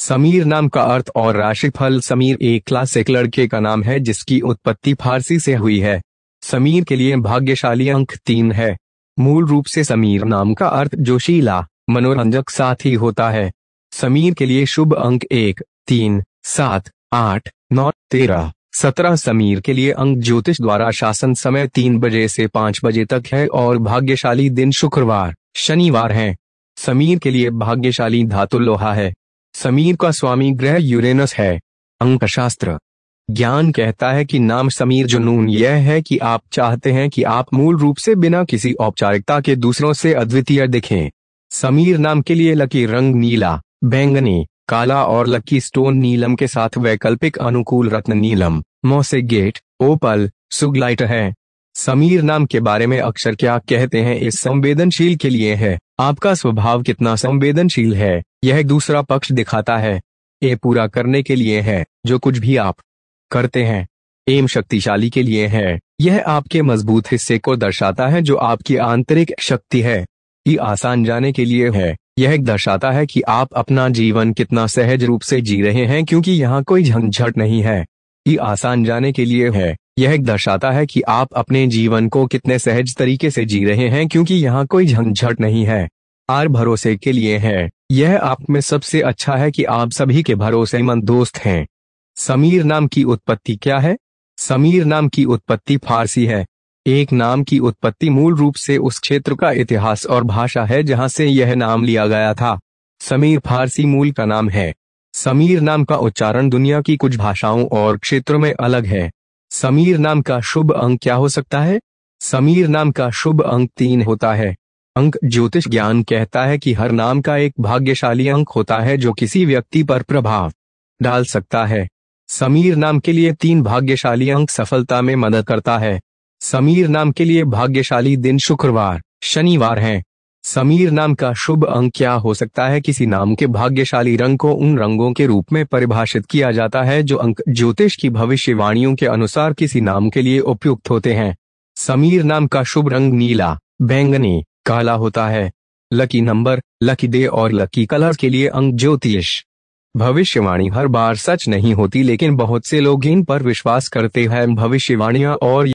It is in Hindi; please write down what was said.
समीर नाम का अर्थ और राशिफल समीर एक क्लासिक लड़के का नाम है जिसकी उत्पत्ति फारसी से हुई है समीर के लिए भाग्यशाली अंक तीन है मूल रूप से समीर नाम का अर्थ जोशीला मनोरंजक साथ ही होता है समीर के लिए शुभ अंक एक तीन सात आठ नौ तेरह सत्रह समीर के लिए अंक ज्योतिष द्वारा शासन समय तीन बजे से पांच बजे तक है और भाग्यशाली दिन शुक्रवार शनिवार है समीर के लिए भाग्यशाली धातु लोहा है समीर का स्वामी ग्रह यूरेनस है अंक शास्त्र ज्ञान कहता है कि नाम समीर जुनून यह है कि आप चाहते हैं कि आप मूल रूप से बिना किसी औपचारिकता के दूसरों से अद्वितीय दिखें समीर नाम के लिए लकी रंग नीला बैंगनी काला और लकी स्टोन नीलम के साथ वैकल्पिक अनुकूल रत्न नीलम मोसे गेट ओपल सुगलाइट है समीर नाम के बारे में अक्षर क्या कहते हैं इस संवेदनशील के लिए है आपका स्वभाव कितना संवेदनशील है यह दूसरा पक्ष दिखाता है ए पूरा करने के लिए है जो कुछ भी आप करते हैं एम शक्तिशाली के लिए है यह आपके मजबूत हिस्से को दर्शाता है जो आपकी आंतरिक शक्ति है ई आसान जाने के लिए है यह दर्शाता है कि आप अपना जीवन कितना सहज रूप से जी रहे हैं क्योंकि यहाँ कोई झंझट नहीं है ई आसान जाने के लिए है यह दर्शाता है कि आप अपने जीवन को कितने सहज तरीके से जी रहे हैं क्योंकि यहाँ कोई झंझट नहीं है आर भरोसे के लिए है यह आप में सबसे अच्छा है कि आप सभी के भरोसेमंद दोस्त हैं समीर नाम की उत्पत्ति क्या है समीर नाम की उत्पत्ति फारसी है एक नाम की उत्पत्ति मूल रूप से उस क्षेत्र का इतिहास और भाषा है जहां से यह नाम लिया गया था समीर फारसी मूल का नाम है समीर नाम का उच्चारण दुनिया की कुछ भाषाओं और क्षेत्रों में अलग है समीर नाम का शुभ अंक क्या हो सकता है समीर नाम का शुभ अंक तीन होता है अंक ज्योतिष ज्ञान कहता है कि हर नाम का एक भाग्यशाली अंक होता है जो किसी व्यक्ति पर प्रभाव डाल सकता है समीर नाम के लिए तीन भाग्यशाली अंक सफलता में मदद करता है समीर नाम के लिए भाग्यशाली दिन शुक्रवार शनिवार है समीर नाम का शुभ अंक क्या हो सकता है किसी नाम के भाग्यशाली रंग को उन रंगों के रूप में परिभाषित किया जाता है जो अंक ज्योतिष की भविष्यवाणियों के अनुसार किसी नाम के लिए उपयुक्त होते हैं समीर नाम का शुभ रंग नीला बैंगनी काला होता है लकी नंबर लकी डे और लकी कलर के लिए अंक ज्योतिष भविष्यवाणी हर बार सच नहीं होती लेकिन बहुत से लोग इन पर विश्वास करते हैं भविष्यवाणियां और